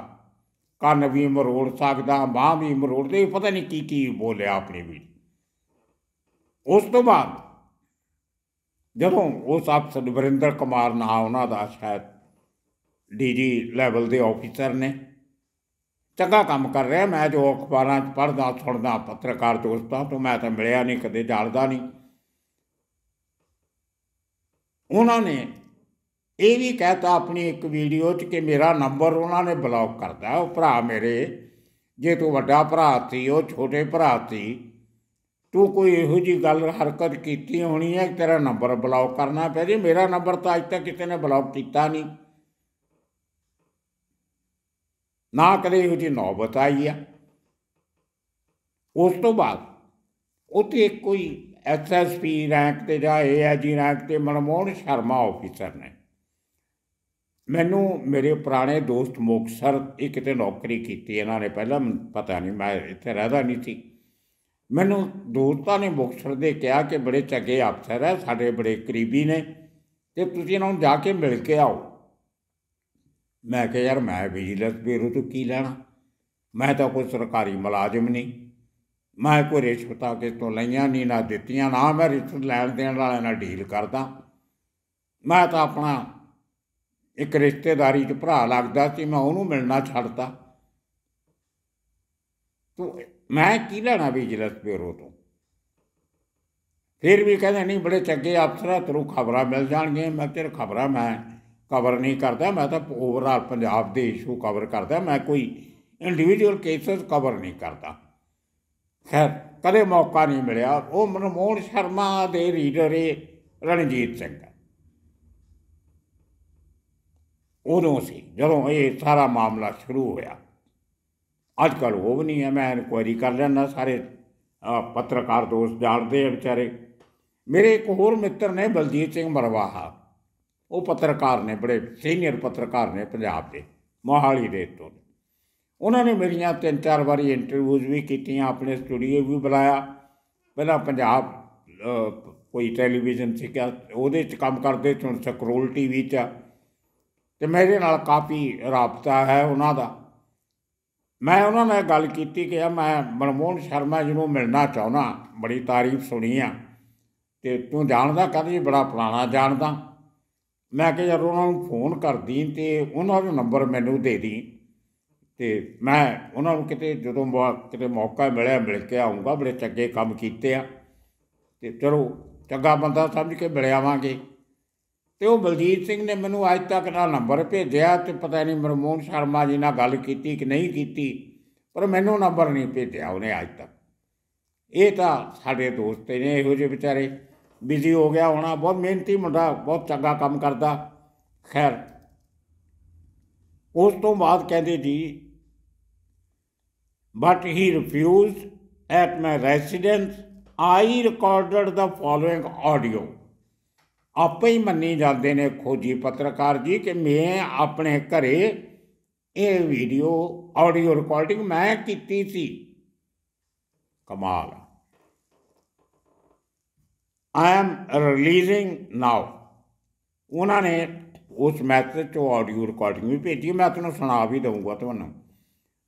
ਕੰਨ ਵੀ ਮਰੋੜ ਸਕਦਾ ਬਾਹ ਵੀ ਮਰੋੜਦੇ ਪਤਾ ਨਹੀਂ ਕੀ ਕੀ ਬੋਲਿਆ ਆਪਣੇ ਵੀ ਉਸ ਤੋਂ ਬਾਅਦ ਜਦੋਂ ਉਸ ਅਫਸਰ ਵਰਿੰਦਰ ਕੁਮਾਰ ਨਾਂ ਉਹਨਾਂ ਦਾ ਸ਼ਾਇਦ ਡੀਜੀ ਲੈਵਲ ਦੇ ਆਫੀਸਰ ਨੇ ਚੰਗਾ ਕੰਮ ਕਰ ਰਿਹਾ ਮੈਂ ਜੋ ਅਖਬਾਰਾਂ 'ਚ ਪੜਦਾ ਸੁਣਦਾ ਪੱਤਰਕਾਰ ਦੋਸਤਾਂ ਤੋਂ ਮੈਂ ਤਾਂ ਮਿਲਿਆ ਨਹੀਂ ਕਦੇ ਜਾਣਦਾ ਨਹੀਂ ਉਹਨਾਂ ਨੇ ਇਹ ਵੀ ਕਹਤਾ ਆਪਣੀ ਇੱਕ ਵੀਡੀਓ 'ਚ ਕਿ ਮੇਰਾ ਨੰਬਰ ਉਹਨਾਂ ਨੇ ਬਲੌਕ ਕਰਦਾ ਉਹ ਭਰਾ ਮੇਰੇ ਜੇ ਤੂੰ ਵੱਡਾ ਭਰਾ ਸੀ ਉਹ ਛੋਟੇ ਭਰਾ ਸੀ ਤੂੰ ਕੋਈ ਇਹੋ ਜੀ ਗੱਲ ਹਰਕਤ ਕੀਤੀ ਹੋਣੀ ਹੈ ਤੇਰਾ ਨੰਬਰ ਬਲੌਕ ਕਰਨਾ ਪਿਆ ਜੀ ਮੇਰਾ ਨੰਬਰ ਤਾਂ ਅਜ ਤੱਕ ਕਿਸੇ ਨੇ ਬਲੌਕ ਕੀਤਾ ਨਹੀਂ ਨਾ ਕਦੇ ਇਹੋ ਜੀ ਨੌਬਤ ਆਈ ਆ ਉਸ ਤੋਂ ਬਾਅਦ ਉੱਥੇ ਕੋਈ ਐਸਐਸਪੀ ਰੈਂਕ ਤੇ ਜਾਂ ਏਆਈਜੀ ਰੈਂਕ ਤੇ ਮਨਮੋਹਨ ਸ਼ਰਮਾ ਆਫੀਸਰ ਨੇ ਮੈਨੂੰ ਮੇਰੇ ਪੁਰਾਣੇ ਦੋਸਤ ਮੁਕਸਰ ਇੱਕ ਤੇ ਨੌਕਰੀ ਕੀਤੀ ਇਹਨਾਂ ਨੇ ਪਹਿਲਾਂ ਪਤਾ ਨਹੀਂ ਮੈਂ ਇੱਥੇ ਰਹਿਦਾ ਨਹੀਂ ਸੀ ਮੈਨੂੰ ਦੋਸਤਾਂ ਨੇ ਬੁਖਸਰ ਦੇ ਕਿਹਾ ਕਿ ਬੜੇ ਚੰਗੇ ਅਫਸਰ ਹੈ ਸਾਡੇ ਬੜੇ ਕਰੀਬੀ ਨੇ ਤੇ ਤੁਸੀਂ ਇਹਨਾਂ ਨੂੰ ਜਾ ਕੇ ਮਿਲ ਕੇ ਆਓ ਮੈਂ ਕਿਹਾ ਯਾਰ ਮੈਂ ਵਿਜੀਲੈਂਸ ਬਿਊਰੋ ਤੋਂ ਕੀ ਲੈਣਾ ਮੈਂ ਤਾਂ ਕੋਈ ਸਰਕਾਰੀ ਮੁਲਾਜ਼ਮ ਨਹੀਂ ਮੈਂ ਕੋਈ ਰਿਸ਼ਵਤਾਂ ਕਿਸ ਤੋਂ ਲਈਆਂ ਨਹੀਂ ਨਾ ਦਿੱਤੀਆਂ ਨਾ ਮੈਂ ਰਿਸ਼ਵਤ ਲੈਣ ਦੇਣ ਵਾਲਿਆਂ ਨਾਲ ਡੀਲ ਕਰਦਾ ਮੈਂ ਤਾਂ ਆਪਣਾ ਇੱਕ ਰਿਸ਼ਤੇਦਾਰੀ 'ਚ ਭਰਾ ਲੱਗਦਾ ਸੀ ਮੈਂ ਉਹਨੂੰ ਮਿਲਣਾ ਛੱਡਤਾ ਤੂੰ ਮੈਂ ਕੀ ਲੈਣਾ ਵੀ ਜਲਤ ਬਿਊਰੋ ਤੋਂ ਫਿਰ ਵੀ ਕਹਿੰਦਾ ਨਹੀਂ ਬੜੇ ਚੰਗੇ ਅਫਸਰਾਂ ਤੈਨੂੰ ਖਬਰਾਂ ਮਿਲ ਜਾਣਗੀਆਂ ਮੈਂ ਤੇਰੇ ਖਬਰਾਂ ਮੈਂ ਕਵਰ ਨਹੀਂ ਕਰਦਾ ਮੈਂ ਤਾਂ ਓਵਰਆਲ ਪੰਜਾਬ ਦੇ ਇਸ਼ੂ ਕਵਰ ਕਰਦਾ ਮੈਂ ਕੋਈ ਇੰਡੀਵਿਜੂਅਲ ਕੇਸਸ ਕਵਰ ਨਹੀਂ ਕਰਦਾ ਖੈਰ ਕਦੇ ਮੌਕਾ ਨਹੀਂ ਮਿਲਿਆ ਉਹ ਮਨਮੋਹਨ ਸ਼ਰਮਾ ਦੇ ਰੀਡਰ ਏ ਰਣਜੀਤ ਸਿੰਘ ਉਹਨੋਂ ਸੀ ਜਦੋਂ ਇਹ ਸਾਰਾ ਮਾਮਲਾ ਸ਼ੁਰੂ ਹੋਇਆ ਅੱਜ ਕੱਲ ਉਹ ਵੀ ਨਹੀਂ ਹੈ ਮੈਂ ਇਨਕੁਆਇਰੀ ਕਰ ਲੈਣਾ ਸਾਰੇ ਪੱਤਰਕਾਰ ਦੋਸਤ ਜਾਣਦੇ ਆ ਵਿਚਾਰੇ ਮੇਰੇ ਇੱਕ ਹੋਰ ਮਿੱਤਰ ਨੇ ਬਲਜੀਤ ਸਿੰਘ ਮਰਵਾਹਾ ਉਹ ਪੱਤਰਕਾਰ ਨੇ ਬੜੇ ਸੀਨੀਅਰ ਪੱਤਰਕਾਰ ਨੇ ਪੰਜਾਬ ਦੇ ਮੋਹਾਲੀ ਦੇ ਤੋਂ ਉਹਨਾਂ ਨੇ ਮੇਰੀਆਂ ਤਿੰਨ ਚਾਰ ਵਾਰੀ ਇੰਟਰਵਿਊਜ਼ ਵੀ ਕੀਤੀਆਂ ਆਪਣੇ ਸਟੂਡੀਓ ਵੀ ਬੁਲਾਇਆ ਪਹਿਲਾਂ ਪੰਜਾਬ ਕੋਈ ਟੈਲੀਵਿਜ਼ਨ ਸੀ ਕਿ ਉਹਦੇ 'ਚ ਕੰਮ ਕਰਦੇ ਚੁਣ ਸਕਰੋਲ ਟੀਵੀ 'ਚ ਤੇ ਮੇਰੇ ਨਾਲ ਕਾਫੀ ਰਾਬਤਾ ਹੈ ਉਹਨਾਂ ਦਾ ਮੈਂ ਉਹਨਾਂ ਨਾਲ ਗੱਲ ਕੀਤੀ ਕਿ ਮੈਂ ਮਨਮੋਹਨ ਸ਼ਰਮਾ ਜੀ ਨੂੰ ਮਿਲਣਾ ਚਾਹੁੰਦਾ ਬੜੀ ਤਾਰੀਫ ਸੁਣੀ ਆ ਤੇ ਤੂੰ ਜਾਣਦਾ ਕਦੇ ਜੀ ਬੜਾ ਪੁਰਾਣਾ ਜਾਣਦਾ ਮੈਂ ਕਿਹਾ ਯਾਰ ਉਹਨਾਂ ਨੂੰ ਫੋਨ ਕਰਦੀ ਤੇ ਉਹਨਾਂ ਦਾ ਨੰਬਰ ਮੈਨੂੰ ਦੇ ਦੀ ਤੇ ਮੈਂ ਉਹਨਾਂ ਨੂੰ ਕਿਤੇ ਜਦੋਂ ਕਿਤੇ ਮੌਕਾ ਮਿਲਿਆ ਮਿਲ ਕੇ ਆਉਂਗਾ ਬੜੇ ਚੰਗੇ ਕੰਮ ਕੀਤੇ ਆ ਤੇ ਚਲੋ ਚੰਗਾ ਬੰਦਾ ਸਮਝ ਕੇ ਮਿਲਿਆਵਾਂਗੇ ਤੇ ਉਹ ਬਲਜੀਤ ਸਿੰਘ ਨੇ ਮੈਨੂੰ ਅੱਜ ਤੱਕ ਨਾ ਨੰਬਰ ਭੇਜਿਆ ਤੇ ਪਤਾ ਨਹੀਂ ਮਰਮੋਨ ਸ਼ਰਮਾ ਜੀ ਨਾਲ ਗੱਲ ਕੀਤੀ ਕਿ ਨਹੀਂ ਕੀਤੀ ਪਰ ਮੈਨੂੰ ਨੰਬਰ ਨਹੀਂ ਭੇਜਿਆ ਉਹਨੇ ਅੱਜ ਤੱਕ ਇਹ ਤਾਂ ਸਾਡੇ ਦੋਸਤ ਨੇ ਇਹੋ ਜਿਹੇ ਵਿਚਾਰੇ ਬਿਜ਼ੀ ਹੋ ਗਿਆ ਹੋਣਾ ਬਹੁਤ ਮਿਹਨਤੀ ਮੁੰਡਾ ਬਹੁਤ ਚੰਗਾ ਕੰਮ ਕਰਦਾ ਖੈਰ ਉਸ ਤੋਂ ਬਾਅਦ ਕਹਿੰਦੇ ਜੀ but he refuse at my residence I recorded the following audio ਆਪੇ ਹੀ ਮੰਨੀ ਜਾਂਦੇ ਨੇ ਖੋਜੀ ਪੱਤਰਕਾਰ ਜੀ ਕਿ ਮੈਂ ਆਪਣੇ ਘਰੇ ਇਹ ਵੀਡੀਓ ਆਡੀਓ ਰਿਕਾਰਡਿੰਗ ਮੈਂ ਕੀਤੀ ਸੀ ਕਮਾਲ ਆਈ ਐਮ ਰਿਲੀਜ਼ਿੰਗ ਨਾਓ ਉਹਨਾਂ ਨੇ ਉਸ ਮੈਸੇਜ ਤੋਂ ਆਡੀਓ ਰਿਕਾਰਡਿੰਗ ਵੀ ਭੇਜੀ ਮੈਂ ਤੁਹਾਨੂੰ ਸੁਣਾ ਵੀ ਦਊਂਗਾ ਤੁਹਾਨੂੰ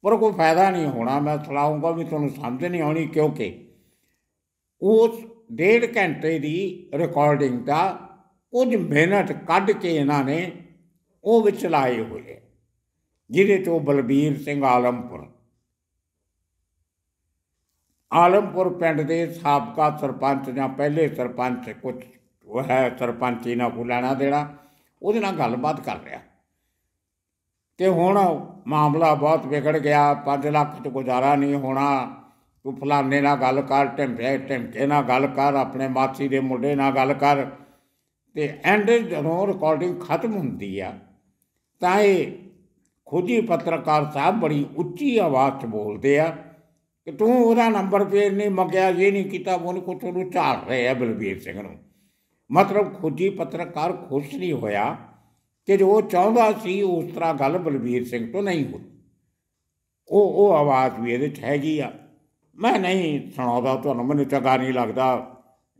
ਪਰ ਕੋਈ ਫਾਇਦਾ ਨਹੀਂ ਹੋਣਾ ਮੈਂ ਸੁਣਾਉਂਗਾ ਵੀ ਤੁਹਾਨੂੰ ਸਮਝ ਨਹੀਂ ਆਉਣੀ ਕਿਉਂਕਿ ਉਸ ਡੇਢ ਘੰਟੇ ਦੀ ਰਿਕਾਰਡਿੰਗ ਦਾ ਕੁਝ ਮਿਹਨਤ ਕੱਢ ਕੇ ਇਹਨਾਂ ਨੇ ਉਹ ਵਿੱਚ ਲਾਏ ਹੋਏ ਜਿਹਦੇ ਤੋਂ ਬਲਬੀਰ ਸਿੰਘ ਆਲਮਪੁਰ ਆਲਮਪੁਰ ਪਿੰਡ ਦੇ ਸਾਬਕਾ ਸਰਪੰਚ ਜਾਂ ਪਹਿਲੇ ਸਰਪੰਚ ਕੁਝ ਉਹ ਹੈ ਸਰਪੰਚ ਇਹਨਾਂ ਕੋ ਬੁਲਾਣਾ ਦੇਣਾ ਉਹਦੇ ਨਾਲ ਗੱਲਬਾਤ ਕਰ ਰਿਹਾ ਤੇ ਹੁਣ ਮਾਮਲਾ ਬਹੁਤ ਵਿਗੜ ਗਿਆ 5 ਲੱਖ ਤੋਂ ਗੁਜ਼ਾਰਾ ਨਹੀਂ ਹੋਣਾ ਤੂੰ ਫਲਾਣੇ ਨਾਲ ਗੱਲ ਕਰ ਢਿੰਡੇ ਢਿੰਡੇ ਨਾਲ ਗੱਲ ਕਰ ਆਪਣੇ ਮਾਸੀ ਦੇ ਮੁੰਡੇ ਨਾਲ ਗੱਲ ਕਰ ਤੇ ਐਂਡ ਜਦੋਂ ਰਿਕਾਰਡਿੰਗ ਖਤਮ ਹੁੰਦੀ ਆ ਤਾਂ ਇਹ ਖੁਦੀ ਪੱਤਰਕਾਰ ਸਾਹਿਬ ਬੜੀ ਉੱਚੀ ਆਵਾਜ਼ 'ਚ ਬੋਲਦੇ ਆ ਕਿ ਤੂੰ ਉਹਦਾ ਨੰਬਰ ਫੇਰ ਨਹੀਂ ਮੰਗਿਆ ਇਹ ਨਹੀਂ ਕੀਤਾ ਉਹਨੂੰ ਕੋ ਨੂੰ ਝਾੜ ਰਹੇ ਆ ਬਲਬੀਰ ਸਿੰਘ ਨੂੰ ਮਤਲਬ ਖੁਦੀ ਪੱਤਰਕਾਰ ਖੁਸ਼ ਨਹੀਂ ਹੋਇਆ ਕਿ ਜੋ ਚਾਹੁੰਦਾ ਸੀ ਉਸ ਤਰ੍ਹਾਂ ਗੱਲ ਬਲਬੀਰ ਸਿੰਘ ਤੋਂ ਨਹੀਂ ਹੋਈ ਉਹ ਉਹ ਆਵਾਜ਼ ਵੀ ਇਹਦੇ 'ਚ ਹੈਗੀ ਆ ਮੈਂ ਨਹੀਂ ਸੁਣਾਉਂਦਾ ਤੁਹਾਨੂੰ ਮੈਨੂੰ ਚੰਗਾ ਨਹੀਂ ਲੱਗਦਾ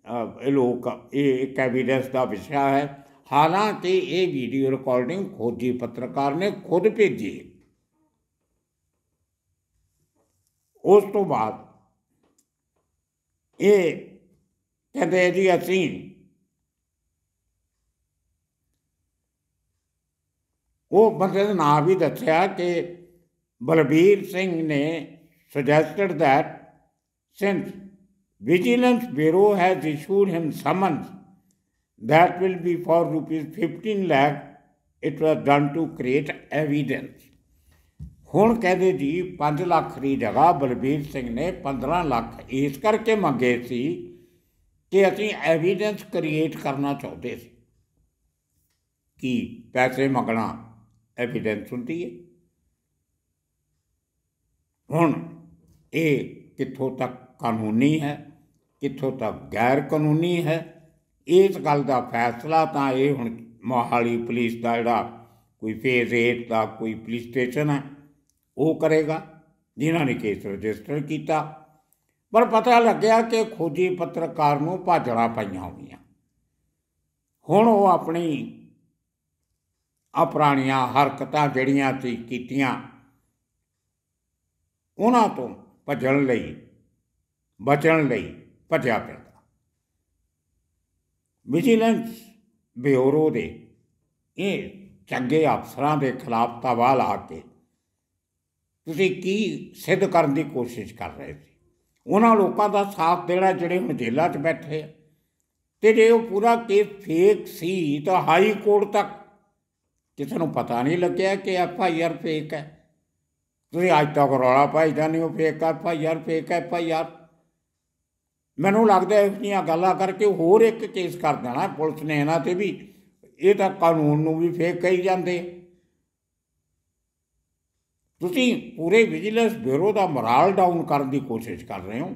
ਇਹ ਲੋਕ ਇਹ ਇੱਕ ਐਵੀਡੈਂਸ ਦਾ ਵਿਸ਼ਾ ਹੈ ਹਾਲਾਂਕਿ ਇਹ ਵੀਡੀਓ ਰਿਕਾਰਡਿੰਗ ਖੋਜੀ ਪੱਤਰਕਾਰ ਨੇ ਖੁਦ ਭੇਜੀ ਉਸ ਤੋਂ ਬਾਅਦ ਇਹ ਕਹਿੰਦੇ ਜੀ ਅਸੀਂ ਉਹ ਬੰਦੇ ਦਾ ਨਾਮ ਵੀ ਦੱਸਿਆ ਕਿ ਬਲਬੀਰ ਸਿੰਘ ਨੇ suggested that since Vigilance Bureau has issued him summons that will be for rupees 15 lakh. It was done to create evidence. ਹੁਣ ਕਹਦੇ ਜੀ 5 ਲੱਖ ਦੀ ਜਗ੍ਹਾ ਬਲਬੀਰ ਸਿੰਘ ਨੇ 15 ਲੱਖ ਇਸ ਕਰਕੇ ਮੰਗੇ ਸੀ ਕਿ ਅਸੀਂ ਐਵੀਡੈਂਸ ਕ੍ਰੀਏਟ ਕਰਨਾ ਚਾਹੁੰਦੇ ਸੀ ਕਿ ਪੈਸੇ ਮੰਗਣਾ ਐਵੀਡੈਂਸ ਹੁੰਦੀ ਹੈ ਹੁਣ ਇਹ ਕਿੱਥੋਂ ਤੱਕ ਕਾਨੂੰਨੀ ਹੈ ਕਿੱਥੋਂ ਤੱਕ ਗੈਰ ਕਾਨੂੰਨੀ ਹੈ ਇਸ ਗੱਲ ਦਾ ਫੈਸਲਾ ਤਾਂ ਇਹ ਹੁਣ ਮੋਹਾਲੀ ਪੁਲਿਸ ਦਾ ਜਿਹੜਾ ਕੋਈ ਫੇਜ਼ 8 ਦਾ ਕੋਈ ਪੁਲਿਸ ਸਟੇਸ਼ਨ ਹੈ ਉਹ ਕਰੇਗਾ ਜਿਨ੍ਹਾਂ ਨੇ ਕੇਸ ਰਜਿਸਟਰ ਕੀਤਾ ਪਰ ਪਤਾ ਲੱਗਿਆ ਕਿ ਖੋਜੀ ਪੱਤਰਕਾਰ ਨੂੰ ਭਾਜੜਾ ਪਈਆਂ ਹੋਈਆਂ ਹੁਣ ਉਹ ਆਪਣੀ ਆਪਰਾਣੀਆਂ ਹਰਕਤਾਂ ਜਿਹੜੀਆਂ ਸੀ ਕੀਤੀਆਂ ਉਹਨਾਂ ਤੋਂ ਭੱਜਣ ਲਈ ਬਚਣ ਲਈ ਭਟਿਆ ਫਿਰਦਾ ਵਿਜੀਲੈਂਸ ਬਿਊਰੋ ਦੇ ਇਹ ਚੰਗੇ ਅਫਸਰਾਂ ਦੇ ਖਿਲਾਫ ਤਵਾਲ ਲਾ ਕੇ ਤੁਸੀਂ ਕੀ ਸਿੱਧ ਕਰਨ ਦੀ ਕੋਸ਼ਿਸ਼ ਕਰ ਰਹੇ ਸੀ ਉਹਨਾਂ ਲੋਕਾਂ ਦਾ ਸਾਥ ਦੇਣਾ ਜਿਹੜੇ ਹੁਣ ਜੇਲ੍ਹਾਂ 'ਚ ਬੈਠੇ ਆ ਤੇ ਜੇ ਉਹ ਪੂਰਾ ਕੇਸ ਫੇਕ ਸੀ ਤਾਂ ਹਾਈ ਕੋਰਟ ਤੱਕ ਕਿਸੇ ਨੂੰ ਪਤਾ ਨਹੀਂ ਲੱਗਿਆ ਕਿ ਐਫ ਆਈ ਆਰ ਫੇਕ ਹੈ ਤੁਸੀਂ ਅੱਜ ਤੱਕ ਰੌਲਾ ਪਾਈ ਜਾਂਦੇ ਹੋ fake F I R fake F I R ਮੈਨੂੰ ਲੱਗਦਾ ਇਸ ਦੀਆਂ ਗੱਲਾਂ ਕਰਕੇ ਹੋਰ ਇੱਕ ਕੇਸ ਕਰ ਦੇਣਾ ਪੁਲਿਸ ਨੇ ਇਹਨਾਂ ਤੇ ਵੀ ਇਹ ਤਾਂ ਕਾਨੂੰਨ ਨੂੰ ਵੀ ਫੇਕ ਕਹੀ ਜਾਂਦੇ ਤੁਸੀਂ ਪੂਰੇ ਵਿਜੀਲੈਂਸ ਬਿਊਰੋ ਦਾ ਮੋਰਲ ਡਾਊਨ ਕਰਨ ਦੀ ਕੋਸ਼ਿਸ਼ ਕਰ ਰਹੇ ਹੋ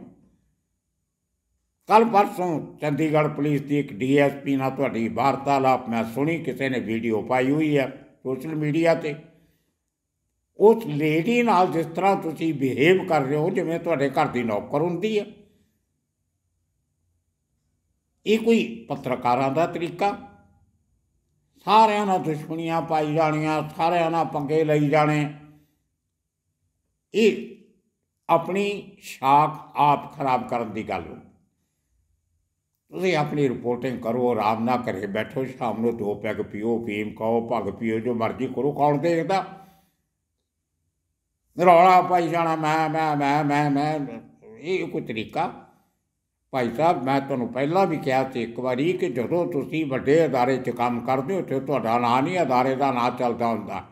ਕੱਲ ਪਰਸੋਂ ਚੰਡੀਗੜ੍ਹ ਪੁਲਿਸ ਦੀ ਇੱਕ ਡੀਐਸਪੀ ਨਾਲ ਤੁਹਾਡੀ ਵਾਰਤਾਲਾਪ ਮੈਂ ਸੁਣੀ ਕਿਸੇ ਨੇ ਵੀਡੀਓ ਪਾਈ ਹੋਈ ਹੈ ਸੋਸ਼ਲ ਮੀਡੀਆ ਤੇ ਉਸ ਲੇਡੀ ਨਾਲ ਜਿਸ ਤਰ੍ਹਾਂ ਤੁਸੀਂ ਬਿਹੇਵ ਕਰ ਰਹੇ ਹੋ ਜਿਵੇਂ ਤੁਹਾਡੇ ਘਰ ਦੀ ਨੌਕਰ ਹੁੰਦੀ ਹੈ ਇਹ ਕੋਈ ਪੱਤਰਕਾਰਾਂ ਦਾ ਤਰੀਕਾ ਸਾਰਿਆਂ ਨਾਲ ਦੁਸ਼ਮਣੀਆਂ ਪਾਈ ਜਾਣੀਆਂ ਸਾਰਿਆਂ ਨਾਲ ਪੰਗੇ ਲਈ ਜਾਣੇ ਇਹ ਆਪਣੀ ਸ਼ਾਖ ਆਪ ਖਰਾਬ ਕਰਨ ਦੀ ਗੱਲ ਤੁਸੀਂ ਆਪਣੀ ਰਿਪੋਰਟਿੰਗ ਕਰੋ ਆਰਾਮ ਨਾ ਕਰੇ ਬੈਠੋ ਸ਼ਾਮ ਨੂੰ ਦੋ ਪੈਗ ਪੀਓ ਪੀਮ ਕਾਓ ਭਗ ਪੀਓ ਜੋ ਮਰਜ਼ੀ ਕਰੋ ਕੌਣ ਦੇਖਦਾ ਰੌਲਾ ਪਾਈ ਜਾਣਾ ਮੈਂ ਮੈਂ ਮੈਂ ਮੈਂ ਮੈਂ ਇਹ ਕੋਈ ਤਰੀਕਾ ਭਾਈ ਸਾਹਿਬ ਮੈਂ ਤੁਹਾਨੂੰ ਪਹਿਲਾਂ ਵੀ ਕਿਹਾ ਸੀ ਇੱਕ ਵਾਰੀ ਕਿ ਜਦੋਂ ਤੁਸੀਂ ਵੱਡੇ ਅਦਾਰੇ 'ਚ ਕੰਮ ਕਰਦੇ ਹੋ ਤੇ ਤੁਹਾਡਾ ਨਾਂ ਨਹੀਂ ਅਦਾਰੇ ਦਾ ਨਾਂ ਚੱਲਦਾ ਹੁੰਦਾ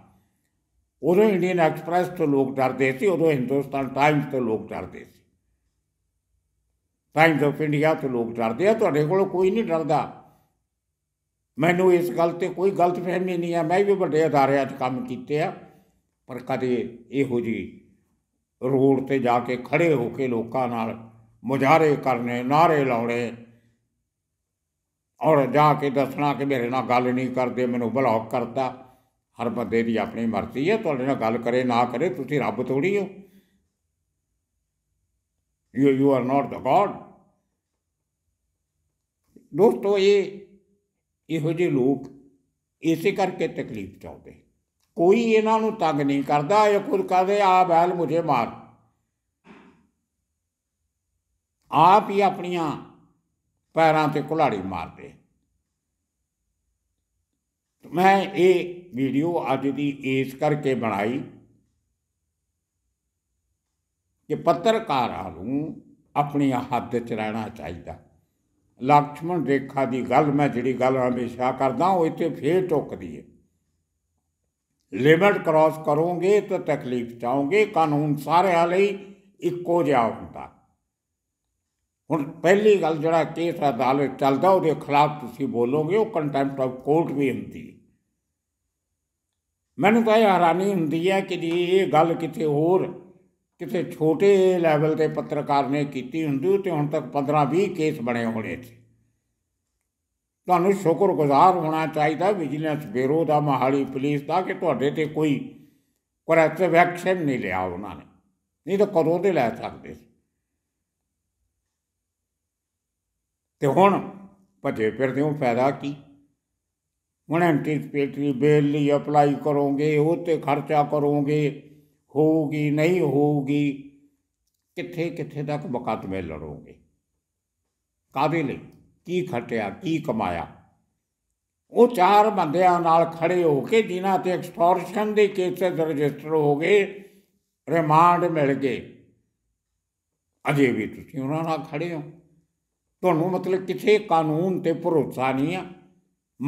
ਉਦੋਂ ਇੰਡੀਅਨ ਐਕਸਪ੍ਰੈਸ ਤੋਂ ਲੋਕ ਡਰਦੇ ਸੀ ਉਦੋਂ ਹਿੰਦੁਸਤਾਨ ਟਾਈਮਸ ਤੋਂ ਲੋਕ ਡਰਦੇ ਸੀ ਟਾਈਮਸ ਆਫ ਇੰਡੀਆ ਤੋਂ ਲੋਕ ਡਰਦੇ ਆ ਤੁਹਾਡੇ ਕੋਲ ਕੋਈ ਨਹੀਂ ਡਰਦਾ ਮੈਨੂੰ ਇਸ ਗੱਲ ਤੇ ਕੋਈ ਗਲਤਫਹਿਮੀ ਨਹੀਂ ਆ ਮੈਂ ਵੀ ਵੱਡੇ ਅਦਾਰਿਆਂ 'ਚ ਕੰਮ ਕੀਤੇ ਆ ਪਰ ਕਦੇ ਇਹੋ ਜੀ ਰੋਡ ਤੇ ਜਾ ਕੇ ਖੜੇ ਹੋ ਕੇ ਲੋਕਾਂ ਨਾਲ ਮੁਜ਼ਾਰੇ ਕਰਨੇ ਨਾਰੇ ਲਾਉਣੇ ਔਰ ਜਾ ਕੇ ਦੱਸਣਾ ਕਿ ਮੇਰੇ ਨਾਲ ਗੱਲ ਨਹੀਂ ਕਰਦੇ ਮੈਨੂੰ ਬਲੌਕ ਕਰਤਾ ਹਰ ਬੰਦੇ ਦੀ ਆਪਣੀ ਮਰਜ਼ੀ ਹੈ ਤੁਹਾਡੇ ਨਾਲ ਗੱਲ ਕਰੇ ਨਾ ਕਰੇ ਤੁਸੀਂ ਰੱਬ ਥੋੜੀ ਹੋ you you are not the God ਦੋਸਤੋ ਇਹ ਇਹੋ ਜਿਹੇ ਲੋਕ ਇਸੇ ਕਰਕੇ ਤਕਲੀਫ ਚਾਹੁੰਦੇ ਕੋਈ ਇਹਨਾਂ ਨੂੰ ਤੰਗ ਨਹੀਂ ਕਰਦਾ ਇਹ ਖੁਦ ਕਹਦੇ ਆ ਬੈਲ ਮੁਝੇ ਮਾਰ ਆਪ ਹੀ ਆਪਣੀਆਂ ਪੈਰਾਂ ਤੇ ਕੁਲਾੜੀ ਮਾਰਦੇ ਮੈਂ ਇਹ ਵੀਡੀਓ ਅੱਜ ਦੀ ਇਸ ਕਰਕੇ ਬਣਾਈ ਕਿ ਪੱਤਰਕਾਰਾਂ ਨੂੰ ਆਪਣੀ ਹੱਦ 'ਚ ਰਹਿਣਾ ਚਾਹੀਦਾ ਲਕਸ਼ਮਣ ਰੇਖਾ ਦੀ ਗੱਲ ਮੈਂ ਜਿਹੜੀ ਗੱਲ ਹਮੇਸ਼ਾ ਕਰਦਾ ਉਹ ਇੱਥੇ ਫੇਰ ਟੋਕਦੀ ਹੈ ਲਿਮਟ ਕ੍ਰਾਸ ਕਰੋਗੇ ਤਾਂ ਤਕਲੀਫ ਚਾਹੋਗੇ ਕਾਨੂੰਨ ਸਾਰਿਆਂ ਲਈ ਇੱਕੋ ਜਿਹਾ ਹੁੰਦਾ ਹੁਣ ਪਹਿਲੀ ਗੱਲ ਜਿਹੜਾ ਕੇਸ ਅਦਾਲਤ ਚੱਲਦਾ ਉਹਦੇ ਖਿਲਾਫ ਤੁਸੀਂ ਬੋਲੋਗੇ ਉਹ ਕੰਟੈਂਪਟ ਆਫ ਕੋਰਟ ਵੀ ਹੁੰਦੀ ਮੈਨੂੰ ਤਾਂ ਇਹ ਹੈਰਾਨੀ ਹੁੰਦੀ ਹੈ ਕਿ ਜੀ ਇਹ ਗੱਲ ਕਿਤੇ ਹੋਰ ਕਿਤੇ ਛੋਟੇ ਲੈਵਲ ਦੇ ਪੱਤਰਕਾਰ ਨੇ ਕੀਤੀ ਹੁੰਦੀ ਤੇ ਹੁਣ ਤੱਕ 15-20 ਕੇਸ ਬਣੇ ਹੋਣੇ ਸੀ ਤੁਹਾਨੂੰ ਸ਼ੁਕਰਗੁਜ਼ਾਰ ਹੋਣਾ ਚਾਹੀਦਾ ਵਿਜੀਲੈਂਸ ਬਿਊਰੋ ਦਾ ਮਹਾਲੀ ਪੁਲਿਸ ਦਾ ਕਿ ਤੁਹਾਡੇ ਤੇ ਕੋਈ ਕਰੈਕਟਿਵ ਐਕਸ਼ਨ ਨਹੀਂ ਲਿਆ ਉਹਨਾਂ ਨੇ ਨਹੀਂ ਤਾਂ ਕਦੋਂ ਦੇ ਲੈ ਸਕਦੇ ਸੀ ਤੇ ਹੁਣ ਭਜੇ ਫਿਰਦੇ ਹੋ ਫਾਇਦਾ ਕੀ ਹੁਣ ਐਂਟੀਸਪੇਟਰੀ ਬੇਲ ਲਈ ਅਪਲਾਈ ਕਰੋਗੇ ਉਹ ਤੇ ਖਰਚਾ ਕਰੋਗੇ ਹੋਊਗੀ ਨਹੀਂ ਹੋਊਗੀ ਕਿੱਥੇ ਕਿੱਥੇ ਤੱਕ ਮੇ ਲੜੋਗੇ ਕਾਦੇ ਲਈ ਕੀ ਖਟਿਆ ਕੀ ਕਮਾਇਆ ਉਹ ਚਾਰ ਬੰਦਿਆਂ ਨਾਲ ਖੜੇ ਹੋ ਕੇ ਜਿਨ੍ਹਾਂ ਤੇ ਐਕਸਟੋਰਸ਼ਨ ਦੇ ਕੇਸਸ ਰਜਿਸਟਰ ਹੋ ਗਏ ਰਿਮਾਂਡ ਮਿਲ ਗਏ ਅਜੇ ਵੀ ਤੁਸੀਂ ਉਹਨਾਂ ਨਾਲ ਖੜੇ ਹੋ ਤੁਹਾਨੂੰ ਮਤਲਬ ਕਿਸੇ ਕਾਨੂੰਨ ਤੇ ਭਰੋਸਾ ਨਹੀਂ ਆ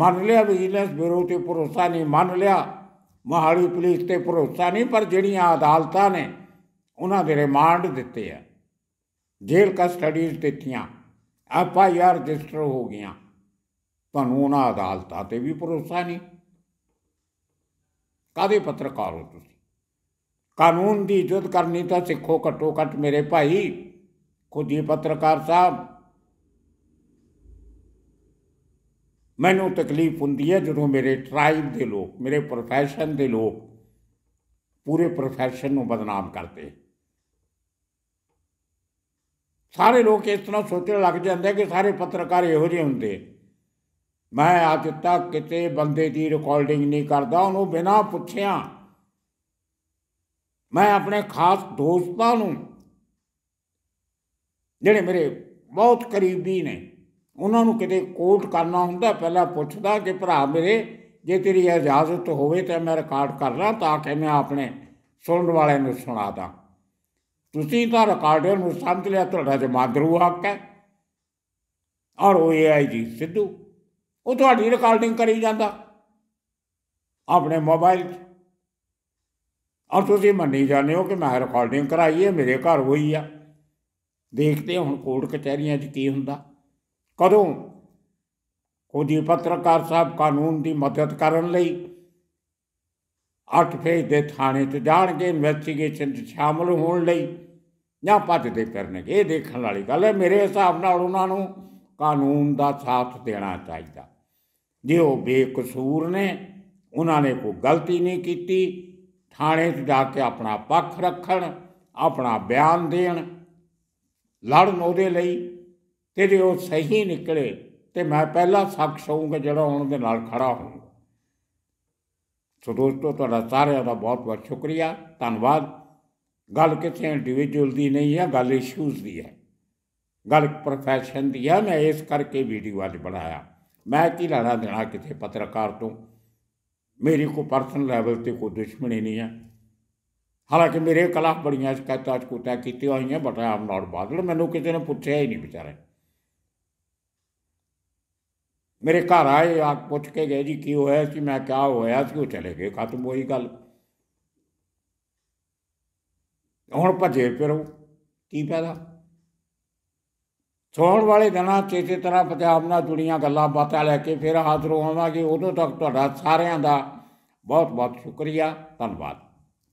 ਮੰਨ ਲਿਆ ਵਿਜੀਲੈਂਸ ਬਿਊਰੋ ਤੇ ਭਰੋਸਾ ਨਹੀਂ ਮੰਨ ਲਿਆ ਮਹਾਲੀ ਪੁਲਿਸ ਤੇ ਭਰੋਸਾ ਨਹੀਂ ਪਰ ਜਿਹੜੀਆਂ ਅਦਾਲਤਾਂ ਨੇ ਉਹਨਾਂ ਦੇ ਰਿਮਾਂਡ ਦਿੱਤੇ ਆ ਜੇਲ੍ਹ ਕਸਟਡੀਜ਼ ਦਿੱਤੀਆਂ ਆਪਾ ਯਾਰ ਰਜਿਸਟਰ ਹੋ ਗਿਆ ਤੁਹਾਨੂੰ ਉਹਨਾਂ ਅਦਾਲਤਾਂ ਤੇ ਵੀ ਭਰੋਸਾ ਨਹੀਂ ਕਾਦੇ ਪੱਤਰਕਾਰ ਹੋ ਤੁਸੀਂ ਕਾਨੂੰਨ ਦੀ ਇੱਜ਼ਤ ਕਰਨੀ ਤਾਂ ਸਿੱਖੋ ਘੱਟੋ ਘੱਟ ਮੇਰੇ ਭਾਈ ਖੁਦ ਹੀ ਪੱਤਰਕਾਰ ਸਾਹਿਬ ਮੈਨੂੰ ਤਕਲੀਫ ਹੁੰਦੀ ਹੈ ਜਦੋਂ ਮੇਰੇ ਟ੍ਰਾਈਬ ਦੇ ਲੋਕ ਮੇਰੇ ਪ੍ਰੋਫੈਸ਼ਨ ਦੇ ਲੋਕ ਪੂਰੇ ਪ੍ਰੋਫੈਸ਼ਨ ਨੂੰ ਬਦਨਾਮ ਕਰਦੇ ਸਾਰੇ ਲੋਕ ਇਸ ਤਰ੍ਹਾਂ ਸੋਚਣ ਲੱਗ ਜਾਂਦੇ ਕਿ ਸਾਰੇ ਪੱਤਰਕਾਰ ਇਹੋ ਜਿਹੇ ਹੁੰਦੇ ਮੈਂ ਅੱਜ ਤੱਕ ਕਿਤੇ ਬੰਦੇ ਦੀ ਰਿਕਾਰਡਿੰਗ ਨਹੀਂ ਕਰਦਾ ਉਹਨੂੰ ਬਿਨਾਂ ਪੁੱਛਿਆ ਮੈਂ ਆਪਣੇ ਖਾਸ ਦੋਸਤਾਂ ਨੂੰ ਜਿਹੜੇ ਮੇਰੇ ਬਹੁਤ ਕਰੀਬੀ ਨੇ ਉਹਨਾਂ ਨੂੰ ਕਿਤੇ ਕੋਟ ਕਰਨਾ ਹੁੰਦਾ ਪਹਿਲਾਂ ਪੁੱਛਦਾ ਕਿ ਭਰਾ ਮੇਰੇ ਜੇ ਤੇਰੀ ਇਜਾਜ਼ਤ ਹੋਵੇ ਤਾਂ ਮੈਂ ਰਿਕਾਰਡ ਕਰਨਾ ਤਾਂ ਕਿ ਮੈਂ ਆਪਣੇ ਸੁਣਨ ਵਾਲਿਆਂ ਨੂੰ ਸੁਣਾ ਦਾਂ ਤੁਸੀਂ ਤਾਂ ਰਿਕਾਰਡਰ ਨੂੰ ਸਮਝ ਲਿਆ ਤੁਹਾਡਾ ਜੇ ਮਾਦਰੂ ਹੱਕ ਹੈ ਔਰ ਉਹ ਏਆਈ ਜੀ ਸਿੱਧੂ ਉਹ ਤੁਹਾਡੀ ਰਿਕਾਰਡਿੰਗ ਕਰੀ ਜਾਂਦਾ ਆਪਣੇ ਮੋਬਾਈਲ 'ਚ ਔਰ ਤੁਸੀਂ ਮੰਨੀ ਜਾਂਦੇ ਹੋ ਕਿ ਮੈਂ ਰਿਕਾਰਡਿੰਗ ਕਰਾਈ ਹੈ ਮੇਰੇ ਘਰ ਹੋਈ ਆ ਦੇਖਦੇ ਹੁਣ ਕੋਰਟ ਕਚਹਿਰੀਆਂ 'ਚ ਕੀ ਹੁੰਦਾ ਕਦੋਂ ਉਹਦੀ ਪੱਤਰਕਾਰ ਸਾਹਿਬ ਕਾਨੂੰਨ ਦੀ ਮਦਦ ਕਰਨ ਲਈ ਅੱਠ ਫੇਜ ਦੇ ਥਾਣੇ ਤੇ ਜਾਣਗੇ ਇਨਵੈਸਟੀਗੇਸ਼ਨ ਵਿੱਚ ਸ਼ਾਮਲ ਹੋਣ ਲਈ ਜਾਂ ਦੇ ਕਰਨਗੇ ਇਹ ਦੇਖਣ ਵਾਲੀ ਗੱਲ ਹੈ ਮੇਰੇ ਹਿਸਾਬ ਨਾਲ ਉਹਨਾਂ ਨੂੰ ਕਾਨੂੰਨ ਦਾ ਸਾਥ ਦੇਣਾ ਚਾਹੀਦਾ ਜੇ ਉਹ ਬੇਕਸੂਰ ਨੇ ਉਹਨਾਂ ਨੇ ਕੋਈ ਗਲਤੀ ਨਹੀਂ ਕੀਤੀ ਥਾਣੇ 'ਚ ਜਾ ਕੇ ਆਪਣਾ ਪੱਖ ਰੱਖਣ ਆਪਣਾ ਬਿਆਨ ਦੇਣ ਲੜਨ ਉਹਦੇ ਲਈ ਤੇ ਜੇ ਉਹ ਸਹੀ ਨਿਕਲੇ ਤੇ ਮੈਂ ਪਹਿਲਾ ਸ਼ਖਸ ਹੋਊਂਗਾ ਜਿਹੜਾ ਉਹਨਾਂ ਦੇ ਨਾਲ ਖੜਾ ਹੋਊਂਗਾ ਸੋ ਦੋਸਤੋ ਤੁਹਾਡਾ ਸਾਰਿਆਂ ਦਾ ਬਹੁਤ ਬਹੁਤ ਸ਼ੁਕਰੀਆ ਧੰਨਵਾਦ ਗੱਲ ਕਿਸੇ ਇੰਡੀਵਿਜੂਅਲ ਦੀ ਨਹੀਂ ਹੈ ਗੱਲ ਇਸ਼ੂਜ਼ ਦੀ ਹੈ ਗੱਲ ਪ੍ਰੋਫੈਸ਼ਨ ਦੀ ਹੈ ਮੈਂ ਇਸ ਕਰਕੇ ਵੀਡੀਓ ਅੱਜ ਬਣਾਇਆ ਮੈਂ ਕੀ ਲੜਾ ਦੇਣਾ ਕਿਸੇ ਪੱਤਰਕਾਰ ਤੋਂ ਮੇਰੀ ਕੋ ਪਰਸਨਲ ਲੈਵਲ ਤੇ ਕੋ ਦੁਸ਼ਮਣੀ ਨਹੀਂ ਹੈ ਹਾਲਾਂਕਿ ਮੇਰੇ ਕਲਾਕ ਬੜੀਆਂ ਸ਼ਿਕਾਇਤਾਂ ਚਕੂਤਾ ਕੀਤੀ ਹੋਈਆਂ ਬਟ ਆਮ ਨਾਟ ਬਾਦਲ ਮੈਨੂੰ ਕਿਸੇ ਨੇ ਪੁੱਛਿਆ ਹੀ ਨਹੀਂ ਵਿਚਾਰੇ ਮੇਰੇ ਘਰ ਆਏ ਆ ਪੁੱਛ ਕੇ ਗਏ ਜੀ ਕੀ ਹੋਇਆ ਸੀ ਮੈਂ ਕਿਹਾ ਹੋਇਆ ਸੀ ਉਹ ਚਲੇ ਗਏ ਖਤਮ ਹੋਈ ਗੱਲ ਹੁਣ ਭਜੇ ਫਿਰੋ ਕੀ ਫਾਇਦਾ ਸੌਣ ਵਾਲੇ ਦਿਨਾਂ ਚੇਤੇ ਤਰ੍ਹਾਂ ਪੰਜਾਬ ਨਾਲ ਜੁੜੀਆਂ ਗੱਲਾਂ ਬਾਤਾਂ ਲੈ ਕੇ ਫਿਰ ਹਾਜ਼ਰ ਹੋਵਾਂਗੇ ਉਦੋਂ ਤੱਕ ਤੁਹਾਡਾ ਸਾਰਿਆਂ ਦਾ ਬਹੁਤ ਬਹੁਤ ਸ਼ੁਕਰੀਆ ਧੰਨਵਾਦ